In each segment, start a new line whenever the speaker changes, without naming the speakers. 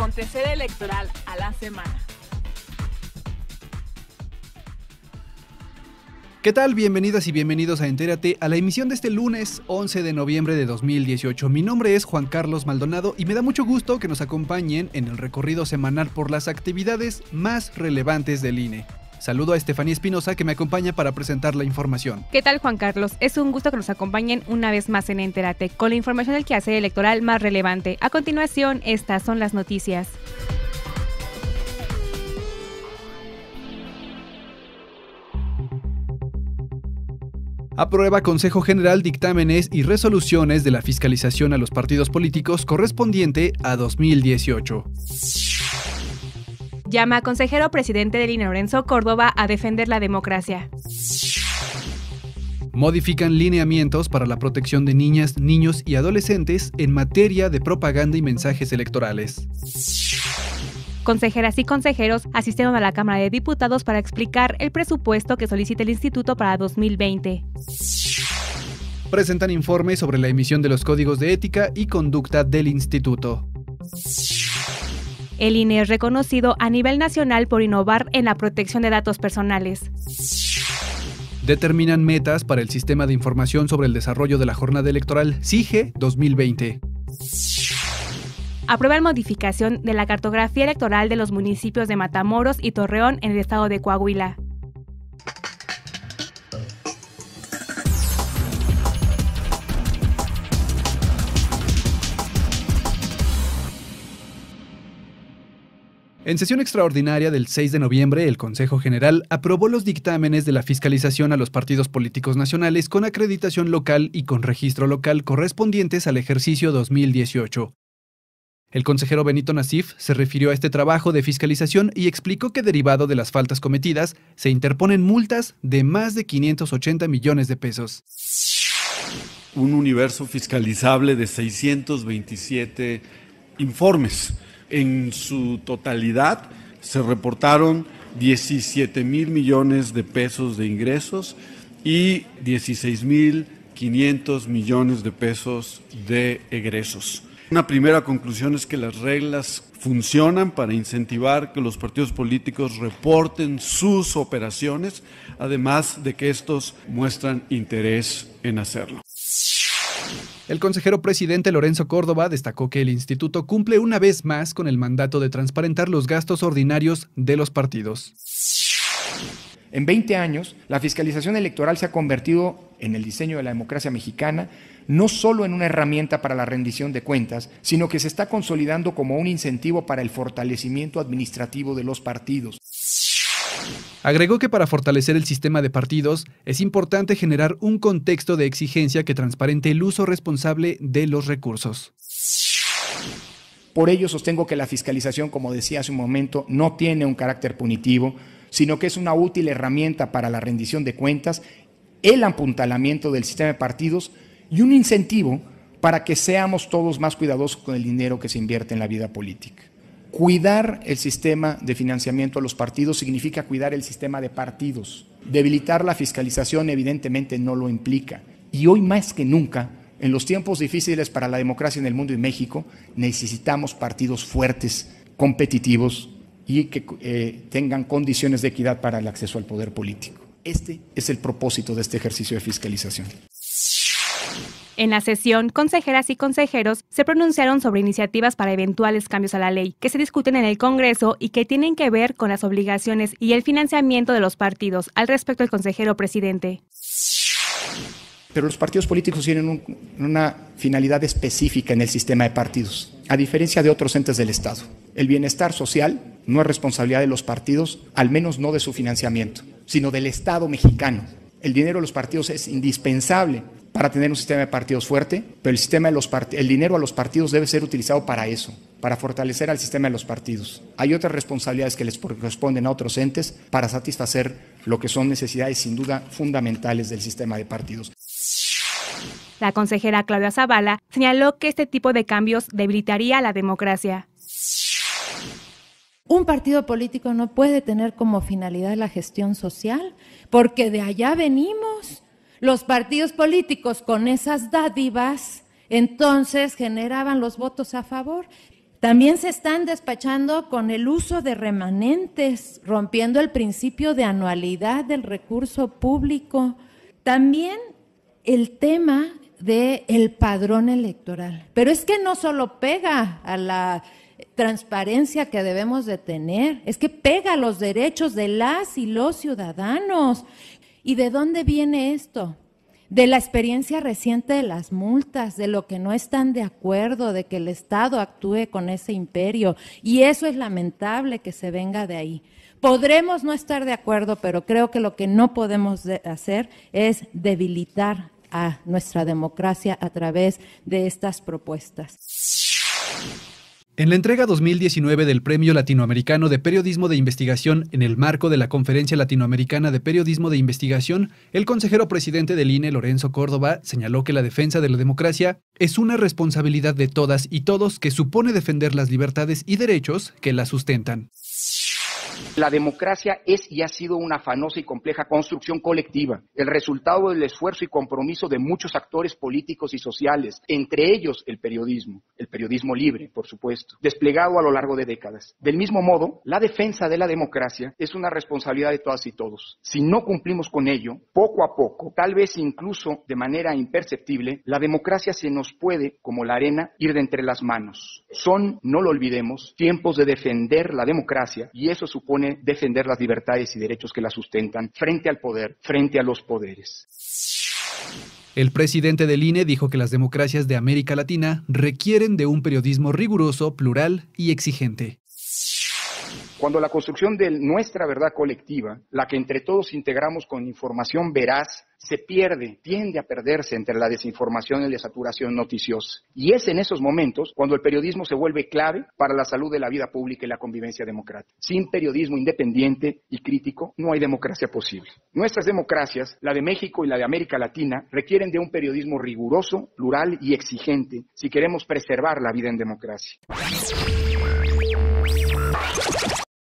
acontecer electoral a la semana.
¿Qué tal? Bienvenidas y bienvenidos a Entérate a la emisión de este lunes 11 de noviembre de 2018. Mi nombre es Juan Carlos Maldonado y me da mucho gusto que nos acompañen en el recorrido semanal por las actividades más relevantes del INE. Saludo a Estefanía Espinosa que me acompaña para presentar la información.
¿Qué tal Juan Carlos? Es un gusto que nos acompañen una vez más en Enterate con la información del que hace electoral más relevante. A continuación, estas son las noticias.
aprueba Consejo General dictámenes y resoluciones de la fiscalización a los partidos políticos correspondiente a 2018.
Llama a consejero presidente del Lorenzo, Córdoba a defender la democracia.
Modifican lineamientos para la protección de niñas, niños y adolescentes en materia de propaganda y mensajes electorales.
Consejeras y consejeros asistieron a la Cámara de Diputados para explicar el presupuesto que solicita el instituto para 2020.
Presentan informes sobre la emisión de los códigos de ética y conducta del instituto.
El INE es reconocido a nivel nacional por innovar en la protección de datos personales.
Determinan metas para el Sistema de Información sobre el Desarrollo de la Jornada Electoral SIGE 2020
aprueban modificación de la cartografía electoral de los municipios de Matamoros y Torreón en el estado de Coahuila.
En sesión extraordinaria del 6 de noviembre, el Consejo General aprobó los dictámenes de la fiscalización a los partidos políticos nacionales con acreditación local y con registro local correspondientes al ejercicio 2018. El consejero Benito Nasif se refirió a este trabajo de fiscalización y explicó que derivado de las faltas cometidas, se interponen multas de más de 580 millones de pesos.
Un universo fiscalizable de 627 informes en su totalidad se reportaron 17 mil millones de pesos de ingresos y 16 mil 500 millones de pesos de egresos. Una primera conclusión es que las reglas funcionan para incentivar que los partidos políticos reporten sus operaciones, además de que estos muestran interés en hacerlo.
El consejero presidente Lorenzo Córdoba destacó que el instituto cumple una vez más con el mandato de transparentar los gastos ordinarios de los partidos.
En 20 años, la fiscalización electoral se ha convertido en el diseño de la democracia mexicana, no solo en una herramienta para la rendición de cuentas, sino que se está consolidando como un incentivo para el fortalecimiento administrativo de los partidos.
Agregó que para fortalecer el sistema de partidos es importante generar un contexto de exigencia que transparente el uso responsable de los recursos.
Por ello sostengo que la fiscalización, como decía hace un momento, no tiene un carácter punitivo, sino que es una útil herramienta para la rendición de cuentas, el apuntalamiento del sistema de partidos y un incentivo para que seamos todos más cuidadosos con el dinero que se invierte en la vida política. Cuidar el sistema de financiamiento a los partidos significa cuidar el sistema de partidos. Debilitar la fiscalización evidentemente no lo implica. Y hoy más que nunca, en los tiempos difíciles para la democracia en el mundo y México, necesitamos partidos fuertes, competitivos y que eh, tengan condiciones de equidad para el acceso al poder político. Este es el propósito de este ejercicio de fiscalización.
En la sesión, consejeras y consejeros se pronunciaron sobre iniciativas para eventuales cambios a la ley que se discuten en el Congreso y que tienen que ver con las obligaciones y el financiamiento de los partidos. Al respecto, el consejero presidente.
Pero los partidos políticos tienen una finalidad específica en el sistema de partidos, a diferencia de otros entes del Estado. El bienestar social no es responsabilidad de los partidos, al menos no de su financiamiento, sino del Estado mexicano. El dinero de los partidos es indispensable para tener un sistema de partidos fuerte, pero el, sistema de los el dinero a los partidos debe ser utilizado para eso, para fortalecer al sistema de los partidos. Hay otras responsabilidades que les corresponden a otros entes para satisfacer lo que son necesidades sin duda fundamentales del sistema de partidos.
La consejera Claudia Zavala señaló que este tipo de cambios debilitaría la
democracia. Un partido político no puede tener como finalidad la gestión social, porque de allá venimos los partidos políticos con esas dádivas, entonces generaban los votos a favor. También se están despachando con el uso de remanentes, rompiendo el principio de anualidad del recurso público. También el tema del el padrón electoral. Pero es que no solo pega a la transparencia que debemos de tener, es que pega a los derechos de las y los ciudadanos. ¿Y de dónde viene esto? De la experiencia reciente de las multas, de lo que no están de acuerdo, de que el Estado actúe con ese imperio. Y eso es lamentable que se venga de ahí. Podremos no estar de acuerdo, pero creo que lo que no podemos hacer es debilitar a nuestra democracia a través de estas propuestas.
En la entrega 2019 del Premio Latinoamericano de Periodismo de Investigación en el marco de la Conferencia Latinoamericana de Periodismo de Investigación, el consejero presidente del INE, Lorenzo Córdoba, señaló que la defensa de la democracia es una responsabilidad de todas y todos que supone defender las libertades y derechos que la sustentan.
La democracia es y ha sido una fanosa y compleja construcción colectiva, el resultado del esfuerzo y compromiso de muchos actores políticos y sociales, entre ellos el periodismo, el periodismo libre, por supuesto, desplegado a lo largo de décadas. Del mismo modo, la defensa de la democracia es una responsabilidad de todas y todos. Si no cumplimos con ello, poco a poco, tal vez incluso de manera imperceptible, la democracia se nos puede, como la arena, ir de entre las manos. Son, no lo olvidemos, tiempos de defender la democracia y eso supone defender las libertades y derechos que la sustentan frente al poder, frente a los poderes.
El presidente del INE dijo que las democracias de América Latina requieren de un periodismo riguroso, plural y exigente.
Cuando la construcción de nuestra verdad colectiva, la que entre todos integramos con información veraz, se pierde, tiende a perderse entre la desinformación y la saturación noticiosa. Y es en esos momentos cuando el periodismo se vuelve clave para la salud de la vida pública y la convivencia democrática. Sin periodismo independiente y crítico no hay democracia posible. Nuestras democracias, la de México y la de América Latina, requieren de un periodismo riguroso, plural y exigente si queremos preservar la vida en democracia.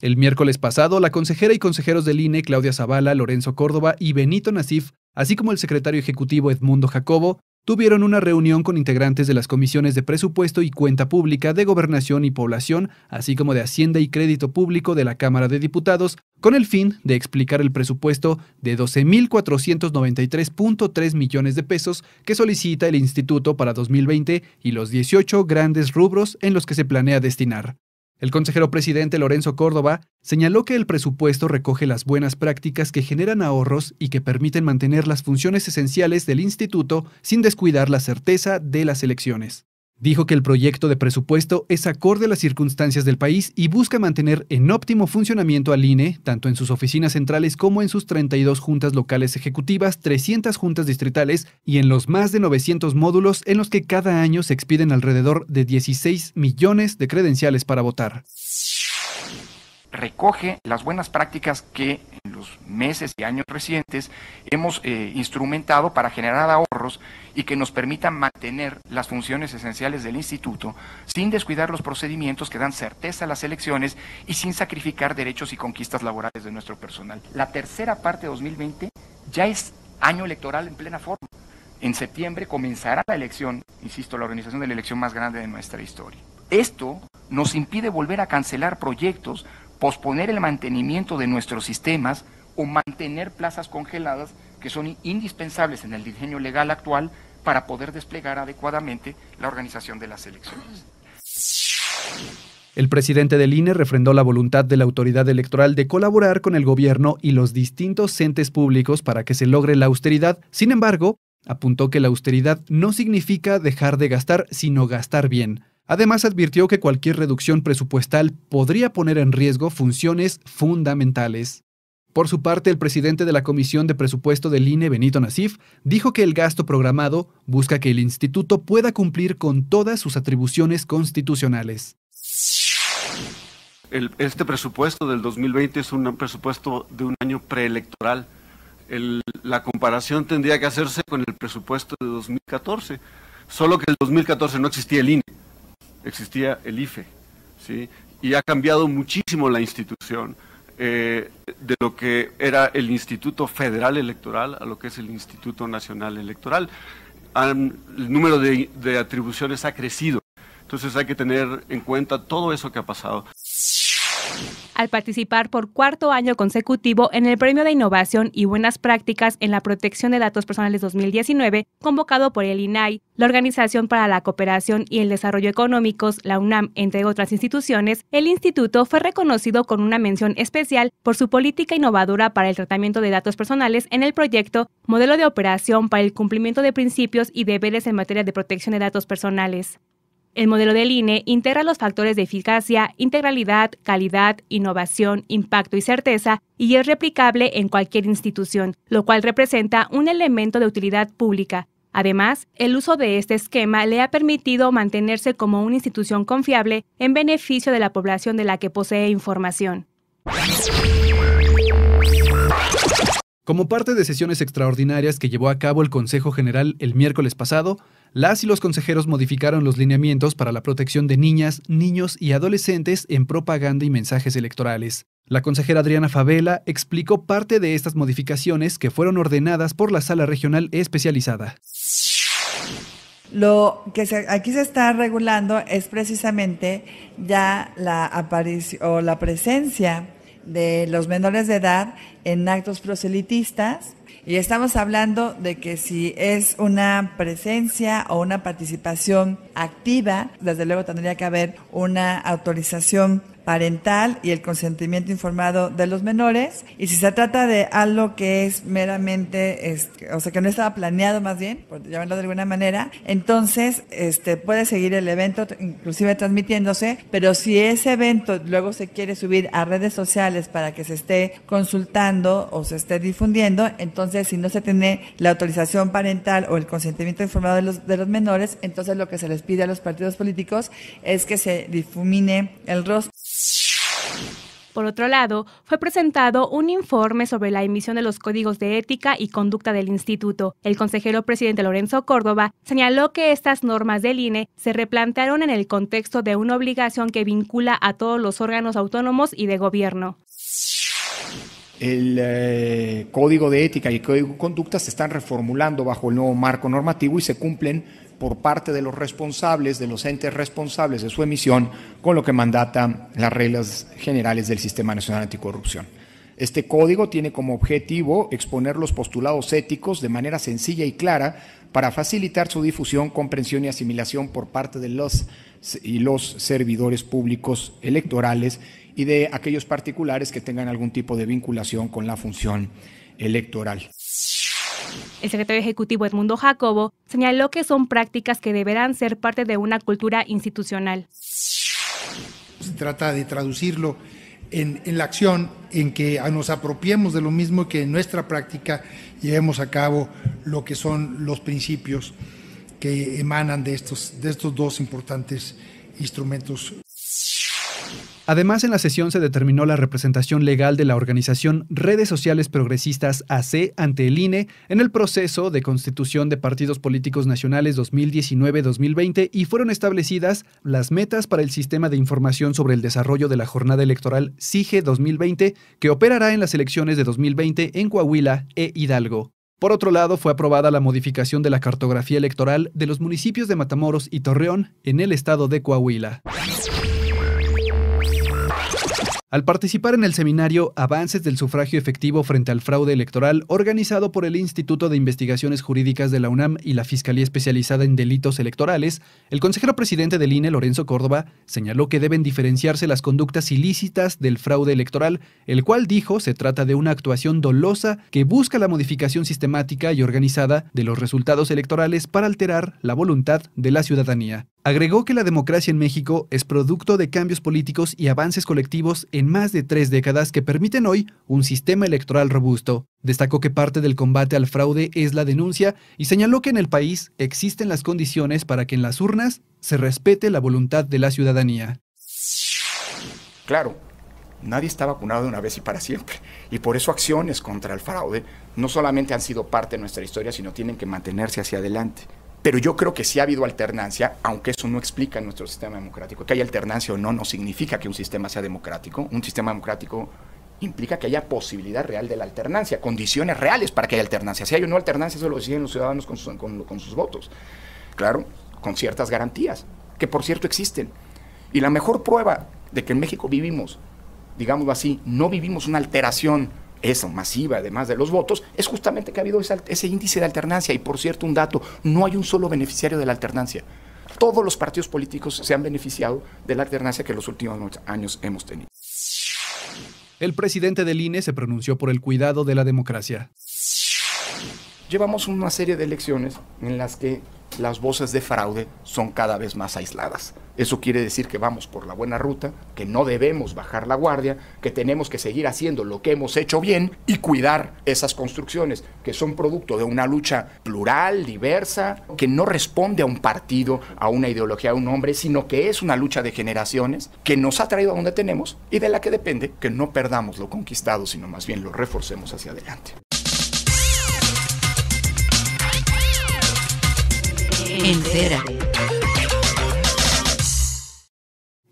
El miércoles pasado, la consejera y consejeros del INE Claudia Zavala, Lorenzo Córdoba y Benito Nasif, así como el secretario ejecutivo Edmundo Jacobo, tuvieron una reunión con integrantes de las comisiones de presupuesto y cuenta pública de gobernación y población, así como de Hacienda y Crédito Público de la Cámara de Diputados, con el fin de explicar el presupuesto de 12.493.3 millones de pesos que solicita el instituto para 2020 y los 18 grandes rubros en los que se planea destinar. El consejero presidente Lorenzo Córdoba señaló que el presupuesto recoge las buenas prácticas que generan ahorros y que permiten mantener las funciones esenciales del instituto sin descuidar la certeza de las elecciones. Dijo que el proyecto de presupuesto es acorde a las circunstancias del país y busca mantener en óptimo funcionamiento al INE, tanto en sus oficinas centrales como en sus 32 juntas locales ejecutivas, 300 juntas distritales y en los más de 900 módulos en los que cada año se expiden alrededor de 16 millones de credenciales para votar
recoge las buenas prácticas que en los meses y años recientes hemos eh, instrumentado para generar ahorros y que nos permitan mantener las funciones esenciales del instituto sin descuidar los procedimientos que dan certeza a las elecciones y sin sacrificar derechos y conquistas laborales de nuestro personal. La tercera parte de 2020 ya es año electoral en plena forma. En septiembre comenzará la elección, insisto, la organización de la elección más grande de nuestra historia. Esto nos impide volver a cancelar proyectos posponer el mantenimiento de nuestros sistemas o mantener plazas congeladas que son indispensables en el diseño legal actual para poder desplegar adecuadamente la organización de las elecciones.
El presidente del INE refrendó la voluntad de la autoridad electoral de colaborar con el gobierno y los distintos entes públicos para que se logre la austeridad. Sin embargo, apuntó que la austeridad no significa dejar de gastar, sino gastar bien. Además, advirtió que cualquier reducción presupuestal podría poner en riesgo funciones fundamentales. Por su parte, el presidente de la Comisión de Presupuesto del INE, Benito Nasif, dijo que el gasto programado busca que el instituto pueda cumplir con todas sus atribuciones constitucionales.
este presupuesto del 2020 es un presupuesto de un año preelectoral. la comparación tendría que hacerse con el presupuesto de 2014, solo que el 2014 no existía el INE existía el IFE, y ha cambiado muchísimo la institución eh, de lo que era el Instituto Federal Electoral a lo que es el Instituto Nacional Electoral. el número de atribuciones ha crecido. Entonces hay que tener en cuenta todo eso que ha pasado
al participar por cuarto año consecutivo en el Premio de Innovación y Buenas Prácticas en la Protección de Datos Personales 2019, convocado por el INAI, la Organización para la Cooperación y el Desarrollo Económicos, la UNAM, entre otras instituciones, el instituto fue reconocido con una mención especial por su política innovadora para el tratamiento de datos personales en el proyecto Modelo de Operación para el Cumplimiento de Principios y Deberes en materia de protección de datos personales. El modelo del INE integra los factores de eficacia, integralidad, calidad, innovación, impacto y certeza y es replicable en cualquier institución, lo cual representa un elemento de utilidad pública. Además, el uso de este esquema le ha permitido mantenerse como una institución confiable en beneficio de la población de la que posee información.
Como parte de sesiones extraordinarias que llevó a cabo el Consejo General el miércoles pasado, las y los consejeros modificaron los lineamientos para la protección de niñas, niños y adolescentes en propaganda y mensajes electorales. La consejera Adriana Favela explicó parte de estas modificaciones que fueron ordenadas por la sala regional especializada. Lo que aquí se está regulando es precisamente ya la aparición o la presencia de los menores de edad en actos proselitistas. Y estamos hablando de que si es una presencia o una participación activa, desde luego tendría que haber una autorización parental y el consentimiento informado de los menores. Y si se trata de algo que es meramente, este, o sea, que no estaba planeado más bien, por llamarlo de alguna manera, entonces este, puede seguir el evento, inclusive transmitiéndose, pero si ese evento luego se quiere subir a redes sociales para que se esté consultando o se esté difundiendo, entonces si no se tiene la autorización parental o el consentimiento informado de los, de los menores, entonces lo que se les pide a los partidos políticos es que se
difumine el rostro
por otro lado, fue presentado un informe sobre la emisión de los códigos de ética y conducta del instituto. El consejero presidente Lorenzo Córdoba señaló que estas normas del INE se replantearon en el contexto de una obligación que vincula a todos los órganos autónomos y de gobierno.
El eh, código de ética y el código de conducta se están reformulando bajo el nuevo marco normativo y se cumplen por parte de los responsables, de los entes responsables de su emisión, con lo que mandata las reglas generales del Sistema Nacional Anticorrupción. Este código tiene como objetivo exponer los postulados éticos de manera sencilla y clara para facilitar su difusión, comprensión y asimilación por parte de los y los servidores públicos electorales y de aquellos particulares que tengan algún tipo de vinculación con la función electoral.
El secretario ejecutivo Edmundo Jacobo señaló que son prácticas que deberán ser parte de una cultura institucional.
Se trata de traducirlo en, la acción, en que nos apropiemos de lo mismo que en nuestra práctica llevemos a cabo lo que son los principios que emanan de estos, de estos dos importantes instrumentos.
Además, en la sesión se determinó la representación legal de la organización Redes Sociales Progresistas AC ante el INE en el proceso de constitución de partidos políticos nacionales 2019-2020 y fueron establecidas las metas para el sistema de información sobre el desarrollo de la jornada electoral SIGE 2020 que operará en las elecciones de 2020 en Coahuila e Hidalgo. Por otro lado, fue aprobada la modificación de la cartografía electoral de los municipios de Matamoros y Torreón en el estado de Coahuila al participar en el seminario Avances del sufragio efectivo frente al fraude electoral organizado por el Instituto de Investigaciones Jurídicas de la UNAM y la Fiscalía Especializada en Delitos Electorales, el consejero presidente del INE, Lorenzo Córdoba, señaló que deben diferenciarse las conductas ilícitas del fraude electoral, el cual dijo se trata de una actuación dolosa que busca la modificación sistemática y organizada de los resultados electorales para alterar la voluntad de la ciudadanía. Agregó que la democracia en México es producto de cambios políticos y avances colectivos en más de tres décadas que permiten hoy un sistema electoral robusto. Destacó que parte del combate al fraude es la denuncia y señaló que en el país existen las condiciones para que en las urnas se respete la voluntad de la ciudadanía.
Claro, nadie está vacunado de una vez y para siempre. Y por eso acciones contra el fraude no solamente han sido parte de nuestra historia, sino tienen que mantenerse hacia adelante. Pero yo creo que sí ha habido alternancia, aunque eso no explica nuestro sistema democrático. Que haya alternancia o no, no significa que un sistema sea democrático. Un sistema democrático implica que haya posibilidad real de la alternancia, condiciones reales para que haya alternancia. Si hay o no alternancia, eso lo deciden los ciudadanos con sus, votos. Claro, con ciertas garantías, que por cierto existen. Y la mejor prueba de que en México vivimos, digámoslo así, no vivimos una alteración es masiva, además de los votos, es justamente que ha habido ese, ese índice de alternancia. Y por cierto, un dato, no hay un solo beneficiario de la alternancia. Todos los partidos políticos se han beneficiado de la alternancia que los últimos años hemos tenido.
El presidente del INE se pronunció por el cuidado de la democracia.
Llevamos una serie de elecciones en las que las voces de fraude son cada vez más aisladas. Eso quiere decir que vamos por la buena ruta, que no debemos bajar la guardia, que tenemos que seguir haciendo lo que hemos hecho bien y cuidar esas construcciones que son producto de una lucha plural, diversa, que no responde a un partido, a una ideología, a un hombre, sino que es una lucha de generaciones que nos ha traído a donde tenemos y de la que depende que no perdamos lo conquistado, sino más bien lo reforcemos hacia adelante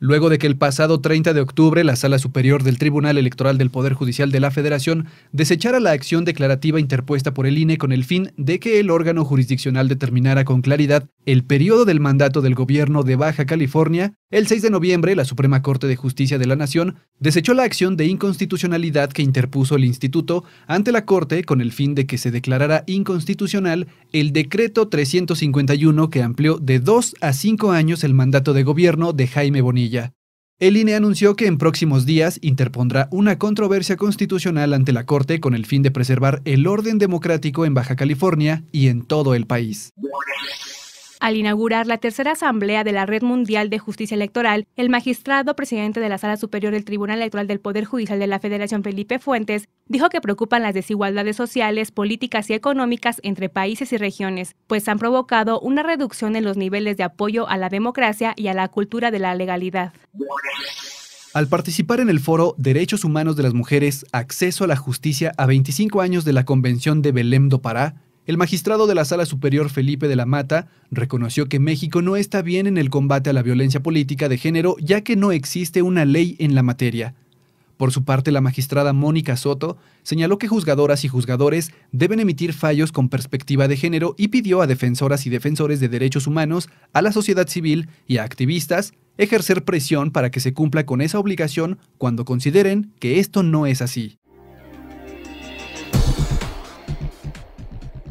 luego de que el pasado 30 de octubre la Sala Superior del Tribunal Electoral del Poder Judicial de la Federación desechara la acción declarativa interpuesta por el INE con el fin de que el órgano jurisdiccional determinara con claridad el periodo del mandato del gobierno de Baja California el 6 de noviembre, la Suprema Corte de Justicia de la Nación desechó la acción de inconstitucionalidad que interpuso el Instituto ante la Corte con el fin de que se declarara inconstitucional el decreto 351 que amplió de dos a cinco años el mandato de gobierno de Jaime Bonilla. El INE anunció que en próximos días interpondrá una controversia constitucional ante la Corte con el fin de preservar el orden democrático en Baja California y en todo el país.
Al inaugurar la tercera asamblea de la Red Mundial de Justicia Electoral, el magistrado presidente de la Sala Superior del Tribunal Electoral del Poder Judicial de la Federación, Felipe Fuentes, dijo que preocupan las desigualdades sociales, políticas y económicas entre países y regiones, pues han provocado una reducción en los niveles de apoyo a la democracia y a la cultura de la legalidad.
Al participar en el foro Derechos Humanos de las Mujeres, Acceso a la Justicia a 25 años de la Convención de Belém do Pará, el magistrado de la Sala Superior Felipe de la Mata reconoció que México no está bien en el combate a la violencia política de género ya que no existe una ley en la materia. Por su parte, la magistrada Mónica Soto señaló que juzgadoras y juzgadores deben emitir fallos con perspectiva de género y pidió a defensoras y defensores de derechos humanos, a la sociedad civil y a activistas ejercer presión para que se cumpla con esa obligación cuando consideren que esto no es así.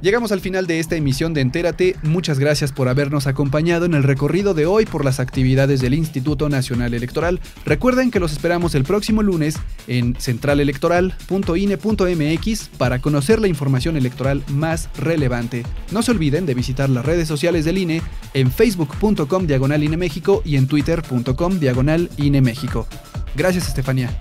Llegamos al final de esta emisión de Entérate, muchas gracias por habernos acompañado en el recorrido de hoy por las actividades del Instituto Nacional Electoral. Recuerden que los esperamos el próximo lunes en centralelectoral.ine.mx para conocer la información electoral más relevante. No se olviden de visitar las redes sociales del INE en facebook.com diagonal INE y en twitter.com diagonal INE México. Gracias Estefanía.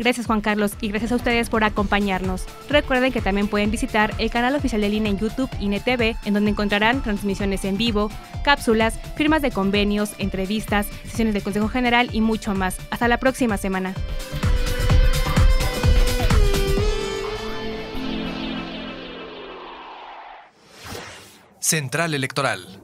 Gracias Juan Carlos y gracias a ustedes por acompañarnos. Recuerden que también pueden visitar el canal oficial de INE en YouTube TV, en donde encontrarán transmisiones en vivo, cápsulas, firmas de convenios, entrevistas, sesiones del Consejo General y mucho más. Hasta la próxima semana.
Central Electoral.